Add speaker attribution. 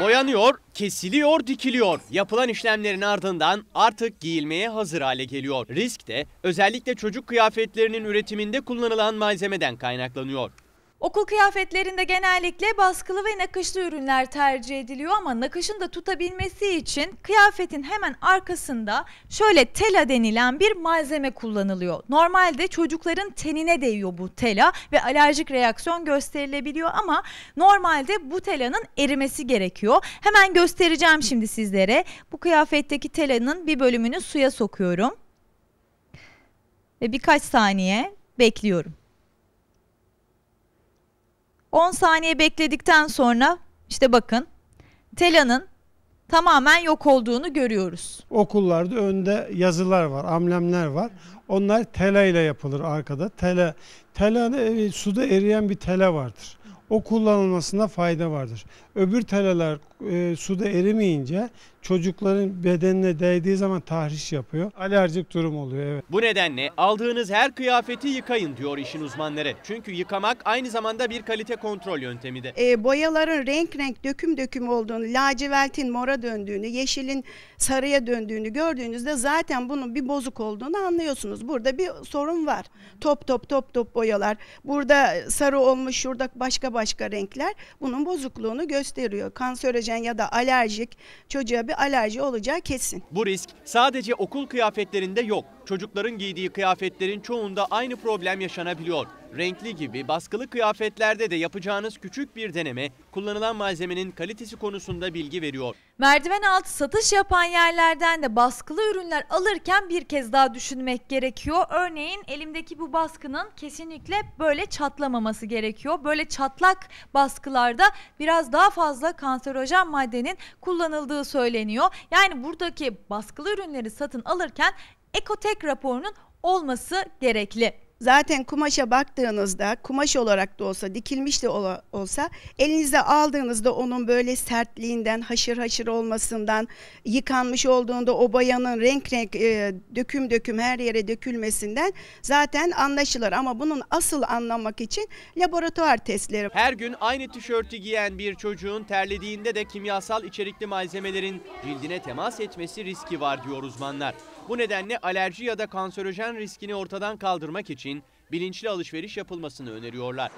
Speaker 1: Boyanıyor, kesiliyor, dikiliyor. Yapılan işlemlerin ardından artık giyilmeye hazır hale geliyor. Risk de özellikle çocuk kıyafetlerinin üretiminde kullanılan malzemeden
Speaker 2: kaynaklanıyor. Okul kıyafetlerinde genellikle baskılı ve nakışlı ürünler tercih ediliyor ama nakışın da tutabilmesi için kıyafetin hemen arkasında şöyle tela denilen bir malzeme kullanılıyor. Normalde çocukların tenine değiyor bu tela ve alerjik reaksiyon gösterilebiliyor ama normalde bu telanın erimesi gerekiyor. Hemen göstereceğim şimdi sizlere. Bu kıyafetteki telanın bir bölümünü suya sokuyorum ve birkaç saniye bekliyorum. 10 saniye bekledikten sonra işte bakın telanın tamamen yok olduğunu görüyoruz.
Speaker 3: Okullarda önde yazılar var, amlemler var. Onlar tela ile yapılır arkada. Tela, tela e, suda eriyen bir tela vardır o kullanılmasında fayda vardır. Öbür teleler e, suda erimeyince çocukların bedenine değdiği zaman tahriş yapıyor. Alerjik durum oluyor evet.
Speaker 1: Bu nedenle aldığınız her kıyafeti yıkayın diyor işin uzmanları. Çünkü yıkamak aynı zamanda bir kalite kontrol yöntemi de.
Speaker 4: E, boyaların renk renk döküm döküm olduğunu, lacivertin mora döndüğünü, yeşilin sarıya döndüğünü gördüğünüzde zaten bunun bir bozuk olduğunu anlıyorsunuz. Burada bir sorun var. Top top top top boyalar. Burada sarı olmuş, şurada başka başka başka renkler bunun bozukluğunu gösteriyor. Kanserojen ya da alerjik çocuğa bir alerji olacağı kesin.
Speaker 1: Bu risk sadece okul kıyafetlerinde yok. Çocukların giydiği kıyafetlerin çoğunda aynı problem yaşanabiliyor. Renkli gibi baskılı kıyafetlerde de yapacağınız küçük bir deneme kullanılan malzemenin kalitesi konusunda bilgi veriyor.
Speaker 2: Merdiven altı satış yapan yerlerden de baskılı ürünler alırken bir kez daha düşünmek gerekiyor. Örneğin elimdeki bu baskının kesinlikle böyle çatlamaması gerekiyor. Böyle çatlak baskılarda biraz daha fazla kanserojen maddenin kullanıldığı söyleniyor. Yani buradaki baskılı ürünleri satın alırken Ekotek raporunun olması gerekli
Speaker 4: zaten kumaşa baktığınızda kumaş olarak da olsa dikilmiş de olsa elinize aldığınızda onun böyle sertliğinden haşır haşır olmasından yıkanmış olduğunda o bayanın renk renk e, döküm döküm her yere dökülmesinden zaten anlaşılır ama bunun asıl anlamak için laboratuvar testleri.
Speaker 1: Her gün aynı tişörtü giyen bir çocuğun terlediğinde de kimyasal içerikli malzemelerin cildine temas etmesi riski var diyor uzmanlar. Bu nedenle alerji ya da kanserojen riskini ortadan kaldırmak için bilinçli alışveriş yapılmasını öneriyorlar.